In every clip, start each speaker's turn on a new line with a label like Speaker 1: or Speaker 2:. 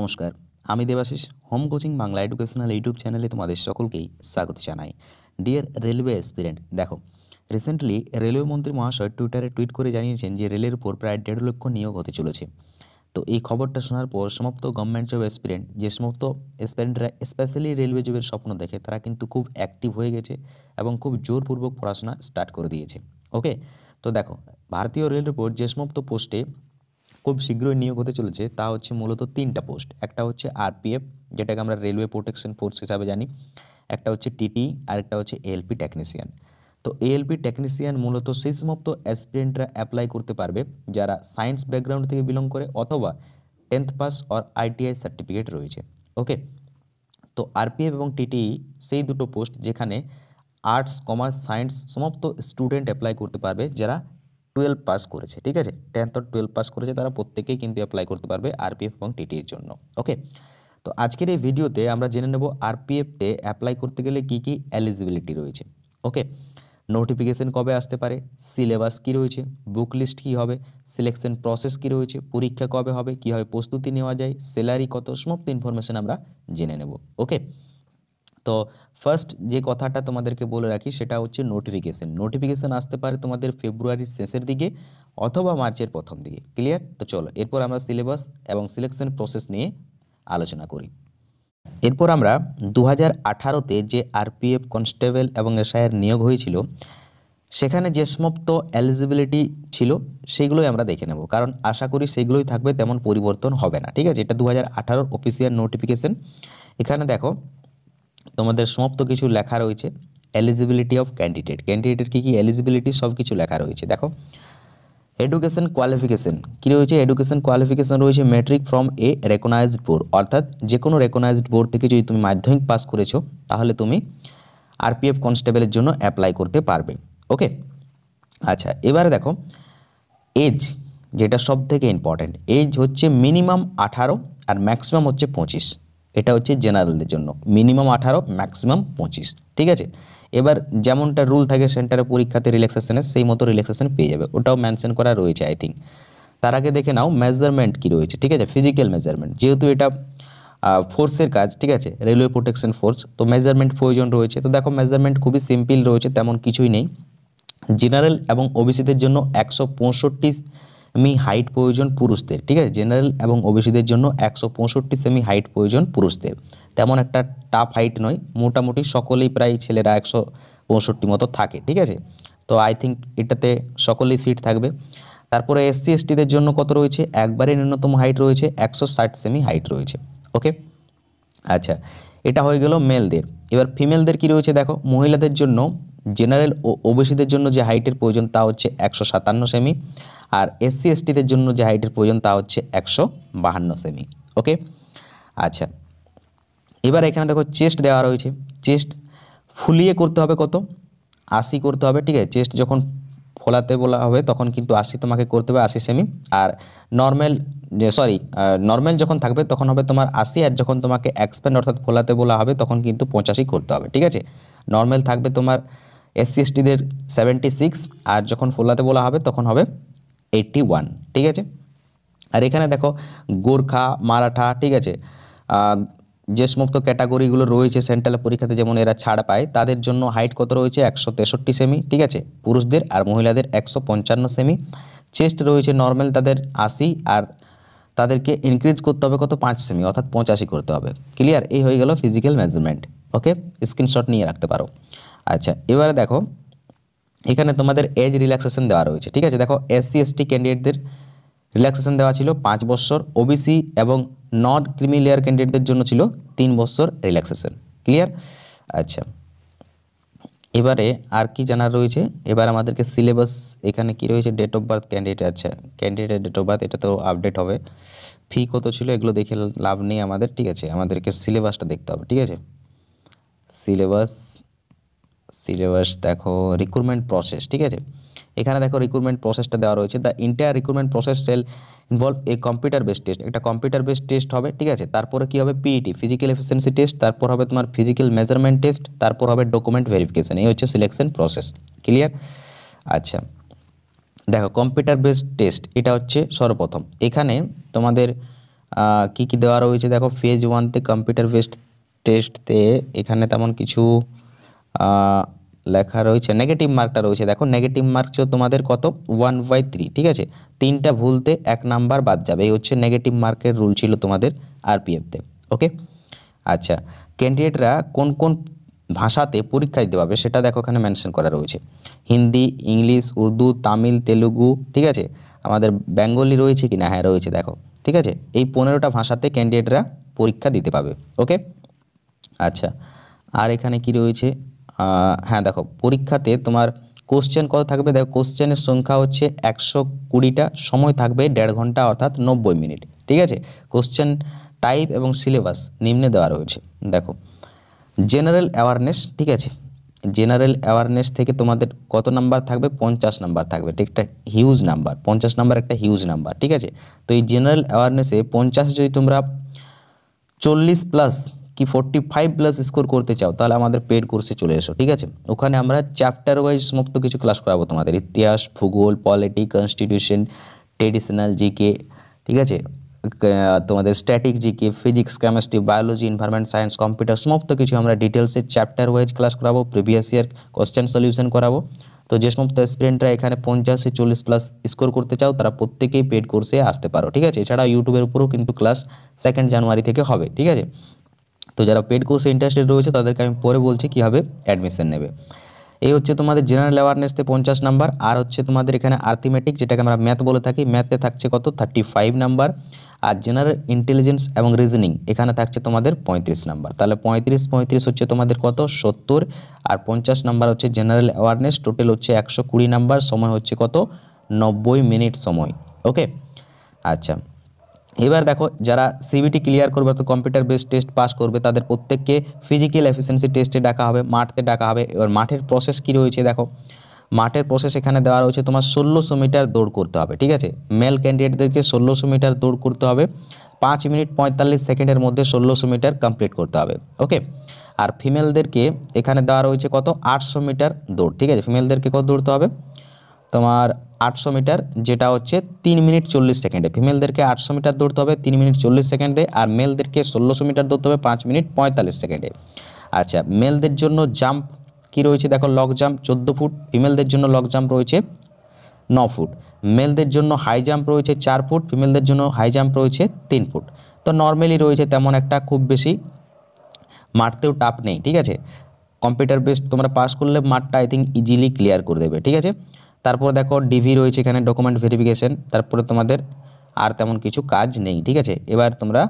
Speaker 1: নমস্কার আমি Debashis home coaching Bangla educational YouTube চ্যানেলে তোমাদের সকলকেই স্বাগত জানাই ডিয়ার রেলওয়ে এক্সপিরিয়েন্ট দেখো রিসেন্টলি রেলওয়ে মন্ত্রী মহাশয় টুইটারে টুইট করে জানিয়েছেন যে রেলের উপর প্রায় দেড় লক্ষ নিয়োগ হতে চলেছে তো এই খবরটা শোনার পর সমাপ্ত গভর্নমেন্ট জব এক্সপিরিয়েন্ট যে সমস্ত এক্সপিরিয়েন্টরা স্পেশালি রেলওয়ে জবের স্বপ্ন দেখে তারা কিন্তু খুব অ্যাক্টিভ হয়ে গেছে এবং খুব জোরপূর্বক পড়াশোনা স্টার্ট করে দিয়েছে ওকে তো দেখো ভারতীয় রেলের উপর যে সমস্ত পোস্টে খুব শীঘ্রই নিয়োগ হতে চলেছে তা হচ্ছে মূলত তিনটা পোস্ট একটা হচ্ছে আরপিএফ যেটাকে আমরা রেলওয়ে প্রোটেকশন ফোর্স হিসাবে জানি একটা হচ্ছে টিটি আর একটা হচ্ছে এলপি টেকনিশিয়ান তো এএলপি টেকনিশিয়ান মূলত সেই সমস্ত অ্যাসপিরেন্টরা অ্যাপ্লাই করতে পারবে যারা সায়েন্স ব্যাকগ্রাউন্ড থেকে বিলং করে অথবা tenth pass or ITI certificate রয়েছে ওকে তো আরপিএফ এবং টিটি সেই দুটো পোস্ট যেখানে আর্টস কমার্স সায়েন্স সমস্ত স্টুডেন্ট অ্যাপ্লাই করতে পারবে যারা টুয়েলভ পাস করেছে ঠিক আছে টেন্থ আর টুয়েলভ পাস করেছে তারা প্রত্যেকেই কিন্তু অ্যাপ্লাই করতে পারবে আরপিএফ এবং টিটির e জন্য ওকে তো আজকের এই ভিডিওতে আমরা জেনে নেব আরপিএফতে অ্যাপ্লাই করতে গেলে কি কি এলিজিবিলিটি রয়েছে ওকে নোটিফিকেশন কবে আসতে পারে সিলেবাস কী রয়েছে বুক লিস্ট কী হবে সিলেকশন প্রসেস কী রয়েছে পরীক্ষা কবে হবে কীভাবে প্রস্তুতি নেওয়া যায় স্যালারি কত সমস্ত ইনফরমেশন আমরা জেনে নেব ওকে তো ফার্স্ট যে কথাটা তোমাদেরকে বলে রাখি সেটা হচ্ছে নোটিফিকেশান নোটিফিকেশান আসতে পারে তোমাদের ফেব্রুয়ারির শেষের দিকে অথবা মার্চের প্রথম দিকে ক্লিয়ার তো চলো এরপর আমরা সিলেবাস এবং সিলেকশন প্রসেস নিয়ে আলোচনা করি এরপর আমরা দু হাজার আঠারোতে যে আরপিএফ কনস্টেবল এবং এসআইয়ের নিয়োগ হয়েছিল সেখানে যে সমস্ত এলিজিবিলিটি ছিল সেগুলোই আমরা দেখে নেব কারণ আশা করি সেগুলোই থাকবে তেমন পরিবর্তন হবে না ঠিক আছে এটা দু হাজার আঠারোর অফিসিয়াল নোটিফিকেশান এখানে দেখো তোমাদের সমস্ত কিছু লেখা রয়েছে এলিজিবিলিটি অফ ক্যান্ডিডেট ক্যান্ডিডেটের কী কী এলিজিবিলিটি সব কিছু লেখা রয়েছে দেখো এডুকেশন কোয়ালিফিকেশন কী রয়েছে এডুকেশন কোয়ালিফিকেশন রয়েছে matric from a recognised board অর্থাৎ যে কোনো রেকনাইজড বোর্ড থেকে যদি তুমি মাধ্যমিক পাস করেছো তাহলে তুমি আরপিএফ কনস্টেবলের জন্য অ্যাপ্লাই করতে পারবে ওকে আচ্ছা এবারে দেখো এজ যেটা সব থেকে ইম্পর্ট্যান্ট এজ হচ্ছে মিনিমাম আঠারো আর ম্যাক্সিমাম হচ্ছে পঁচিশ এটা হচ্ছে জেনারেলদের জন্য মিনিমাম আঠারো ম্যাক্সিমাম পঁচিশ ঠিক আছে এবার যেমনটা রুল থাকে সেন্টারে পরীক্ষাতে রিল্যাক্সেশনের সেই মতো রিল্যাক্সেশন পেয়ে যাবে ওটাও মেনশন করা রয়েছে আই থিঙ্ক তার আগে দেখে নাও মেজারমেন্ট কী রয়েছে ঠিক আছে ফিজিক্যাল মেজারমেন্ট যেহেতু এটা ফোর্সের কাজ ঠিক আছে রেলওয়ে প্রোটেকশন ফোর্স তো মেজারমেন্ট প্রয়োজন রয়েছে তো দেখো মেজারমেন্ট খুবই সিম্পল রয়েছে তেমন কিছুই নেই জেনারেল এবং ওবিসিদের জন্য একশো পঁয়ষট্টি সেমি হাইট প্রয়োজন পুরুষদের ঠিক আছে জেনারেল এবং ওবিসিদের জন্য একশো পঁয়ষট্টি সেমি হাইট প্রয়োজন পুরুষদের তেমন একটা টাফ হাইট নয় মোটামুটি সকলেই প্রায় ছেলেরা একশো পঁয়ষট্টি মতো থাকে ঠিক আছে তো আই থিঙ্ক এটাতে সকলেই ফিট থাকবে তারপরে এসসি এসটিদের জন্য কত রয়েছে একবারে ন্যূনতম হাইট রয়েছে একশো ষাট সেমি হাইট রয়েছে ওকে আচ্ছা এটা হয়ে গেল মেলদের এবার ফিমেলদের কি রয়েছে দেখো মহিলাদের জন্য জেনারেল ও ওবিসিদের জন্য যে হাইটের প্রয়োজন তা হচ্ছে একশো সাতান্ন সেমি আর এসসি এসটিদের জন্য যে হাইটের প্রয়োজন তা হচ্ছে একশো বাহান্ন সেমি ওকে আচ্ছা এবার এখানে দেখো চেস্ট দেওয়া রয়েছে চেস্ট ফুলিয়ে করতে হবে কত আশি করতে হবে ঠিক আছে চেস্ট যখন ফোলাতে বলা হবে তখন কিন্তু আশি তোমাকে করতে হবে আশি সেমি আর নর্মাল যে সরি নর্মাল যখন থাকবে তখন হবে তোমার আশি আর যখন তোমাকে এক্সপ্যান্ড অর্থাৎ ফোলাতে বলা হবে তখন কিন্তু পঁচাশি করতে হবে ঠিক আছে নর্মাল থাকবে তোমার এসসি এসটিদের সেভেন্টি সিক্স আর যখন ফোলাতে বলা হবে তখন হবে এইট্টি ওয়ান ঠিক আছে আর এখানে দেখো গোর্খা মারাঠা ঠিক আছে যে সমস্ত ক্যাটাগরিগুলো রয়েছে সেন্ট্রাল পরীক্ষাতে যেমন এরা ছাড় পায় তাদের জন্য হাইট কত রয়েছে একশো তেষট্টি সেমি ঠিক আছে পুরুষদের আর মহিলাদের একশো পঞ্চান্ন সেমি চেস্ট রয়েছে নর্মাল তাদের আশি আর তাদেরকে ইনক্রিজ করতে হবে কত পাঁচ সেমি অর্থাৎ পঁচাশি করতে হবে ক্লিয়ার এই হয়ে গেল ফিজিক্যাল মেজারমেন্ট ওকে স্ক্রিনশট নিয়ে রাখতে পারো আচ্ছা এবারে দেখো এখানে তোমাদের এজ রিল্যাক্সেশন দেওয়া রয়েছে ঠিক আছে দেখো এসসি এসটি ক্যান্ডিডেটদের রিল্যাক্সেশন দেওয়া ছিল পাঁচ বছর ওবিসি এবং নট ক্রিমি লেয়ার ক্যান্ডিডেটদের জন্য ছিল তিন বছর রিল্যাক্সেশন ক্লিয়ার আচ্ছা এবারে আর কি জানার রয়েছে এবার আমাদেরকে সিলেবাস এখানে কি রয়েছে ডেট অফ বার্থ ক্যান্ডিডেট আচ্ছা ক্যান্ডিডেটের ডেট অফ বার্থ এটা তো আপডেট হবে ফি কত ছিল এগুলো দেখে লাভ নেই আমাদের ঠিক আছে আমাদেরকে সিলেবাসটা দেখতে হবে ঠিক আছে সিলেবাস সিলেবাস দেখো রিক্রুটমেন্ট প্রসেস ঠিক আছে এখানে দেখো রিক্রুটমেন্ট প্রসেসটা দেওয়া রয়েছে the entire recruitment process shall involve a computer base test একটা কম্পিউটার বেস টেস্ট হবে ঠিক আছে তারপরে কী হবে পিইটি ফিজিক্যাল এফিসিয়েন্সি টেস্ট তারপর হবে তোমার ফিজিক্যাল মেজারমেন্ট টেস্ট তারপর হবে ডকুমেন্ট ভেরিফিকেশান এই হচ্ছে সিলেকশন প্রসেস ক্লিয়ার আচ্ছা দেখো কম্পিউটার বেস টেস্ট এটা হচ্ছে সর্বপ্রথম এখানে তোমাদের কি কি দেওয়া রয়েছে দেখো ফেজ ওয়ানতে কম্পিউটার বেসড টেস্টতে এখানে তেমন কিছু লেখা রয়েছে নেগেটিভ মার্কটা রয়েছে দেখো নেগেটিভ মার্ক ছিল তোমাদের কত ওয়ান বাই থ্রি ঠিক আছে তিনটা ভুলতে এক নাম্বার বাদ যাবে এই হচ্ছে নেগেটিভ মার্কের রুল ছিল তোমাদের আরপিএফতে ওকে আচ্ছা ক্যান্ডিডেটরা কোন কোন ভাষাতে পরীক্ষা দিতে পারবে সেটা দেখো এখানে মেনশন করা রয়েছে হিন্দি ইংলিশ উর্দু তামিল তেলুগু ঠিক আছে আমাদের বেঙ্গলি রয়েছে কি না হ্যাঁ রয়েছে দেখো ঠিক আছে এই পনেরোটা ভাষাতে ক্যান্ডিডেটরা পরীক্ষা দিতে পাবে ওকে আচ্ছা আর এখানে কি রয়েছে হ্যাঁ দেখো পরীক্ষাতে তোমার কোশ্চেন কত থাকবে দেখো কোশ্চেনের সংখ্যা হচ্ছে একশো কুড়িটা সময় থাকবে দেড় ঘন্টা অর্থাৎ নব্বই মিনিট ঠিক আছে কোশ্চেন টাইপ এবং সিলেবাস নিম্নে দেওয়া রয়েছে দেখো জেনারেল অ্যাওয়ারনেস ঠিক আছে জেনারেল অ্যাওয়ারনেস থেকে তোমাদের কত নাম্বার থাকবে পঞ্চাশ নাম্বার থাকবে একটা হিউজ নাম্বার পঞ্চাশ নাম্বার একটা হিউজ নাম্বার ঠিক আছে তো এই জেনারেল অ্যাওয়ারনেসে পঞ্চাশ যদি তোমরা চল্লিশ প্লাস কি ফোর্টি ফাইভ প্লাস স্কোর করতে চাও তাহলে আমাদের পেড কোর্সে চলে এসো ঠিক আছে ওখানে আমরা চ্যাপ্টার ওয়াইজ সমস্ত কিছু ক্লাস করাবো তোমাদের ইতিহাস ভূগোল পলিটি কনস্টিটিউশন ট্রেডিশনাল জিকে ঠিক আছে তোমাদের static GK physics chemistry biology environment science computer সমস্ত কিছু আমরা ডিটেলসে চ্যাপ্টার ওয়াইজ ক্লাস করাবো প্রিভিয়াস ইয়ার কোশ্চেন সলিউশন করাবো তো যে সমস্ত স্টুডেন্টরা এখানে পঞ্চাশে চল্লিশ প্লাস স্কোর করতে চাও তারা প্রত্যেকেই পেড কোর্সে আসতে পারো ঠিক আছে এছাড়া ইউটিউবের উপরেও কিন্তু ক্লাস সেকেন্ড জানুয়ারি থেকে হবে ঠিক আছে তো যারা পেড কোর্সে ইন্টারেস্টেড রয়েছে তাদেরকে আমি পরে বলছি কীভাবে অ্যাডমিশন নেবে এই হচ্ছে তোমাদের জেনারেল অ্যাওয়ারনেসতে পঞ্চাশ নাম্বার আর হচ্ছে তোমাদের এখানে আর্থমেটিক যেটাকে আমরা ম্যাথ বলে থাকি ম্যাথে থাকছে কত থার্টি ফাইভ নাম্বার আর জেনারেল ইন্টেলিজেন্স এবং রিজনিং এখানে থাকছে তোমাদের পঁয়ত্রিশ নাম্বার তাহলে পঁয়ত্রিশ পঁয়ত্রিশ হচ্ছে তোমাদের কত সত্তর আর পঞ্চাশ নাম্বার হচ্ছে জেনারেল অ্যাওয়ারনেস টোটাল হচ্ছে একশো কুড়ি নাম্বার সময় হচ্ছে কত নব্বই মিনিট সময় ওকে আচ্ছা এবার দেখো যারা সিবিটি ক্লিয়ার করবে অর্থাৎ কম্পিউটার বেস টেস্ট পাস করবে তাদের প্রত্যেককে ফিজিক্যাল এফিসিয়েন্সি টেস্টে ডাকা হবে মাঠতে ডাকা হবে এবার মাঠের প্রসেস কী রয়েছে দেখো মাঠের প্রসেস এখানে দেওয়া রয়েছে তোমার ষোলোশো মিটার দৌড় করতে হবে ঠিক আছে মেল ক্যান্ডিডেটদেরকে ষোলোশো মিটার দৌড় করতে হবে পাঁচ মিনিট পঁয়তাল্লিশ সেকেন্ডের মধ্যে ষোলোশো মিটার কমপ্লিট করতে হবে ওকে আর ফিমেলদেরকে এখানে দেওয়া রয়েছে কত আটশো মিটার দৌড় ঠিক আছে ফিমেলদেরকে কত দৌড়তে হবে তোমার আটশো মিটার যেটা হচ্ছে তিন মিনিট চল্লিশ সেকেন্ডে ফিমেলদেরকে আটশো মিটার দৌড়তে হবে তিন মিনিট চল্লিশ সেকেন্ডে আর মেলদেরকে ষোলোশো মিটার দৌড়তে হবে পাঁচ মিনিট পঁয়তাল্লিশ সেকেন্ডে আচ্ছা মেলদের জন্য জাম্প কি রয়েছে দেখো লক জাম্প চোদ্দো ফুট ফিমেলদের জন্য লক জাম্প রয়েছে ন ফুট মেলদের জন্য হাই জাম্প রয়েছে চার ফুট ফিমেলদের জন্য হাই জাম্প রয়েছে তিন ফুট তো নর্মালি রয়েছে তেমন একটা খুব বেশি মারতেও টাপ নেই ঠিক আছে কম্পিউটার বেস তোমরা পাস করলে মাঠটা আই থিঙ্ক ইজিলি ক্লিয়ার করে দেবে ঠিক আছে তারপর দেখো ডিভি রয়েছে এখানে ডকুমেন্ট ভেরিফিকেশন তারপরে তোমাদের আর তেমন কিছু কাজ নেই ঠিক আছে এবার তোমরা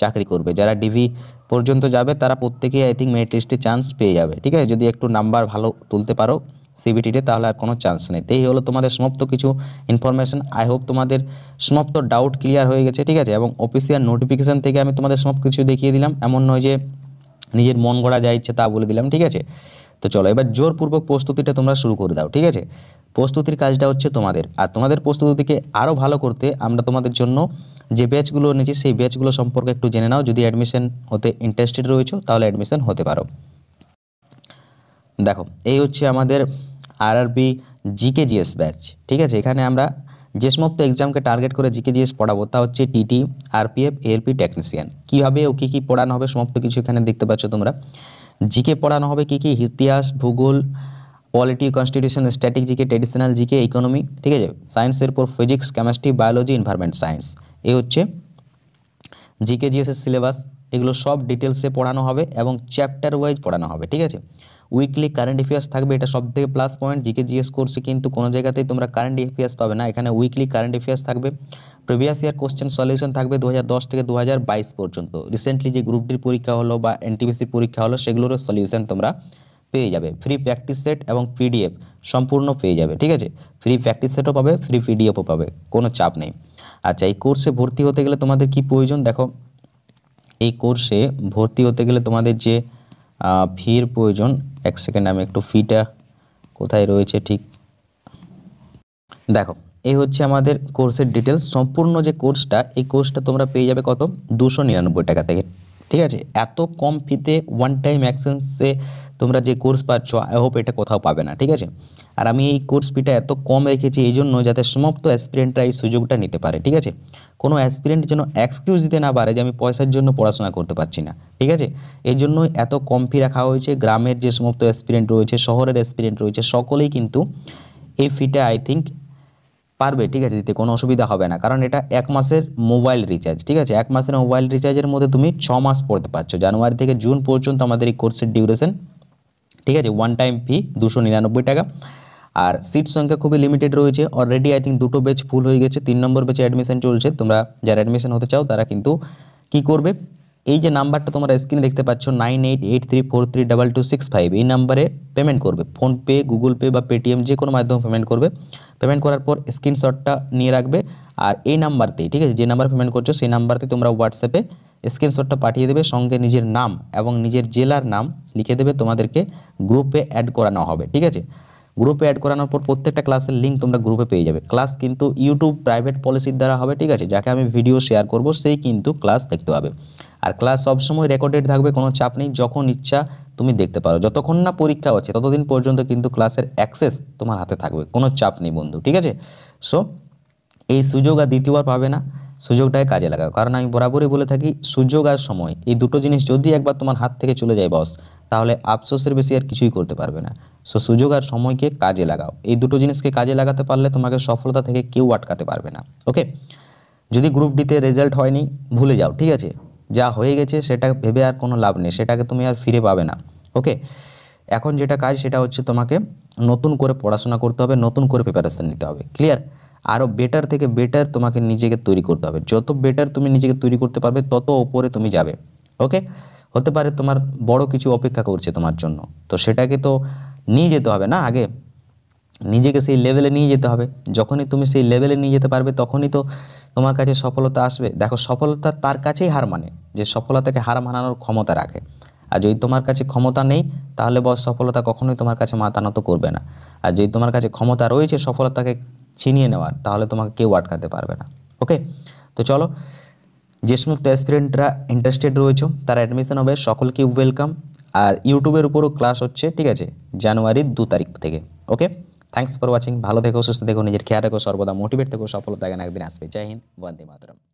Speaker 1: চাকরি করবে যারা ডিভি পর্যন্ত যাবে তারা প্রত্যেকেই আই থিঙ্ক মেরিট লিস্টে চান্স পেয়ে যাবে ঠিক আছে যদি একটু নাম্বার ভালো তুলতে পারো সিবিটিতে তাহলে আর কোনো চান্স নেই এই হলো তোমাদের সমাপ্ত কিছু ইনফরমেশন আই হোপ তোমাদের সমাপ্ত ডাউট ক্লিয়ার হয়ে গেছে ঠিক আছে এবং অফিসিয়াল নোটিফিকেশান থেকে আমি তোমাদের সমাপ্ত কিছু দেখিয়ে দিলাম এমন নয় যে নিজের মন গড়া যা ইচ্ছে তা বলে দিলাম ঠিক আছে তো চলো এবার জোরপূর্বক প্রস্তুতিটা তোমরা শুরু করে দাও ঠিক আছে প্রস্তুতির কাজটা হচ্ছে তোমাদের আর তোমাদের প্রস্তুতিকে আরও ভালো করতে আমরা তোমাদের জন্য যে ব্যাচগুলো নিয়েছি সেই ব্যাচগুলো সম্পর্কে একটু জেনে নাও যদি অ্যাডমিশন হতে ইন্টারেস্টেড রয়েছো তাহলে অ্যাডমিশন হতে পারো দেখো এই হচ্ছে আমাদের আরবি জিকে জিএস ব্যাচ ঠিক আছে এখানে আমরা যে সমস্ত এক্সামকে টার্গেট করে জিকে জিএস পড়াবো তা হচ্ছে টিটি আরপিএফ এলপি টেকনিশিয়ান কীভাবে ও কী কী পড়ানো হবে সমস্ত কিছু এখানে দেখতে পাচ্ছ তোমরা জিকে পড়ানো হবে কি কি ইতিহাস ভূগোল polity constitution static GK traditional GK economy ঠিক আছে সায়েন্সের পর physics chemistry biology environment science এই হচ্ছে জিকে জিএসের সিলেবাস এগুলো সব ডিটেলসে পড়ানো হবে এবং চ্যাপ্টার ওয়াইজ পড়ানো হবে ঠিক আছে উইকলি কারেন্ট অ্যাফেয়ার্স থাকবে এটা সব থেকে প্লাস পয়েন্ট জিকে জিএস কোর্সে কিন্তু কোনো জায়গাতেই তোমরা কারেন্ট অ্যাফেয়ার্স পাবে না এখানে উইকলি কারেন্ট অ্যাফেয়ার্স থাকবে প্রিভিয়াস ইয়ার কোশ্চেন সলিউশন থাকবে দু থেকে দু পর্যন্ত রিসেন্টলি যে গ্রুপ ডির পরীক্ষা হলো বা এনটিবিসির পরীক্ষা হলো সেগুলোরও সলিউশন তোমরা পেয়ে যাবে ফ্রি প্র্যাকটিস সেট এবং পিডিএফ সম্পূর্ণ পেয়ে যাবে ঠিক আছে ফ্রি প্র্যাকটিস সেটও পাবে ফ্রি পিডিএফও পাবে কোনো চাপ নেই আচ্ছা এই কোর্সে ভর্তি হতে গেলে তোমাদের কি প্রয়োজন দেখো এই কোর্সে ভর্তি হতে গেলে তোমাদের যে ফির প্রয়োজন এক সেকেন্ড আমি একটু ফিটা কোথায় রয়েছে ঠিক দেখো এই হচ্ছে আমাদের কোর্সের ডিটেলস সম্পূর্ণ যে কোর্সটা এই কোর্সটা তোমরা পেয়ে যাবে কত দুশো নিরানব্বই টাকা থেকে ঠিক আছে এত কম ফিতে ওয়ান টাইম অ্যাক্সেন্সে তোমরা যে কোর্স পাচ্ছ আই হোপ এটা কোথাও পাবে না ঠিক আছে আর আমি এই কোর্স ফিটা এত কম রেখেছি এই জন্য যাতে সমস্ত অ্যাসপিরেন্টরা এই সুযোগটা নিতে পারে ঠিক আছে কোনো অ্যাসপিরেন্ট যেন এক্সকিউজ দিতে না পারে যে আমি পয়সার জন্য পড়াশোনা করতে পারছি না ঠিক আছে এই জন্য এত কম ফি রাখা হয়েছে গ্রামের যে সমস্ত অ্যাসপিরেন্ট রয়েছে শহরের অ্যাসপিরেন্ট রয়েছে সকলেই কিন্তু এই ফিটা আই থিঙ্ক পারবে ঠিক আছে দিতে কোনো অসুবিধা হবে না কারণ এটা এক মাসের মোবাইল রিচার্জ ঠিক আছে এক মাসের মোবাইল রিচার্জের মধ্যে তুমি ছ মাস পড়তে পারছো জানুয়ারি থেকে জুন পর্যন্ত আমাদের এই কোর্সের ডিউরেশন ঠিক আছে ওয়ান টাইম ফি দুশো নিরানব্বই টাকা আর সিট সংখ্যা খুবই লিমিটেড রয়েছে অলরেডি আই থিঙ্ক দুটো ব্যাচ ফুল হয়ে গেছে তিন নম্বর ব্যাচে অ্যাডমিশন চলছে তোমরা যারা অ্যাডমিশন হতে চাও তারা কিন্তু কি করবে এই যে নাম্বারটা তোমরা স্ক্রিনে দেখতে পাচ্ছ nine eight eight three four three double two six five এই নাম্বারে পেমেন্ট করবে ফোনপে গুগল পে বা পেটিএম যে কোনো মাধ্যমে পেমেন্ট করবে পেমেন্ট করার পর স্ক্রিনশটটা নিয়ে রাখবে আর এই নাম্বারতেই ঠিক আছে যে নাম্বার পেমেন্ট করছো সেই নাম্বারতে তোমরা হোয়াটসঅ্যাপে স্ক্রিনশটটা পাঠিয়ে দেবে সঙ্গে নিজের নাম এবং নিজের জেলার নাম লিখে দেবে তোমাদেরকে গ্রুপে অ্যাড করানো হবে ঠিক আছে গ্রুপে অ্যাড করানোর পর প্রত্যেকটা ক্লাসের লিঙ্ক তোমরা গ্রুপে পেয়ে যাবে ক্লাস কিন্তু ইউটিউব প্রাইভেট পলিসির দ্বারা হবে ঠিক আছে যাকে আমি ভিডিও শেয়ার করব সেই কিন্তু ক্লাস দেখতে পাবে আর ক্লাস সবসময় রেকর্ডেড থাকবে কোনো চাপ নেই যখন ইচ্ছা তুমি দেখতে পারো যতক্ষণ না পরীক্ষা হচ্ছে ততদিন পর্যন্ত কিন্তু ক্লাসের অ্যাক্সেস তোমার হাতে থাকবে কোনো চাপ নেই বন্ধু ঠিক আছে সো এই সুযোগ আর দ্বিতীয়বার পাবে না সুযোগটাকে কাজে লাগাও কারণ আমি বরাবরই বলে থাকি সুযোগ আর সময় এই দুটো জিনিস যদি একবার তোমার হাত থেকে চলে যায় বস তাহলে আফসোসের বেশি আর কিছুই করতে পারবে না সো সুযোগ আর সময়কে কাজে লাগাও এই দুটো জিনিসকে কাজে লাগাতে পারলে তোমাকে সফলতা থেকে কেউ আটকাতে পারবে না ওকে যদি গ্রুপ ডিতে রেজাল্ট হয়নি ভুলে যাও ঠিক আছে যা হয়ে গেছে সেটা ভেবে আর কোনো লাভ নেই সেটাকে তুমি আর ফিরে পাবে না ওকে এখন যেটা কাজ সেটা হচ্ছে তোমাকে নতুন করে পড়াশোনা করতে হবে নতুন করে প্রিপারেশান নিতে হবে ক্লিয়ার আরও বেটার থেকে বেটার তোমাকে নিজেকে তৈরি করতে হবে যত বেটার তুমি নিজেকে তৈরি করতে পারবে তত ওপরে তুমি যাবে ওকে হতে পারে তোমার বড় কিছু অপেক্ষা করছে তোমার জন্য তো সেটাকে তো নিয়ে যেতে হবে না আগে নিজেকে সেই লেভেলে নিয়ে যেতে হবে যখনই তুমি সেই লেভেলে নিয়ে যেতে পারবে তখনই তো তোমার কাছে সফলতা আসবে দেখো সফলতা তার কাছেই হার মানে যে সফলতাকে হার মানানোর ক্ষমতা রাখে আর যদি তোমার কাছে ক্ষমতা নেই তাহলে বস সফলতা কখনোই তোমার কাছে মাতানত করবে না আর যদি তোমার কাছে ক্ষমতা রয়েছে সফলতাকে ছিনিয়ে নেওয়ার তাহলে তোমাকে কেউ আটকাতে পারবে না ওকে তো চলো যে সমস্ত অ্যাসপিরেন্টরা ইন্টারেস্টেড রয়েছে তারা অ্যাডমিশন হবে সকলকে ওয়েলকাম আর ইউটিউবের উপরও ক্লাস হচ্ছে ঠিক আছে জানুয়ারির দু তারিখ থেকে ওকে থ্যাংকস ফর ওয়াচিং ভালো থেকো সুস্থ থেকো নিজের খেয়াল রেখো সর্বদা মোটিভেট থেকো সফলতা একদিন আসবে জয় হিন্দ বন্দে মাতরম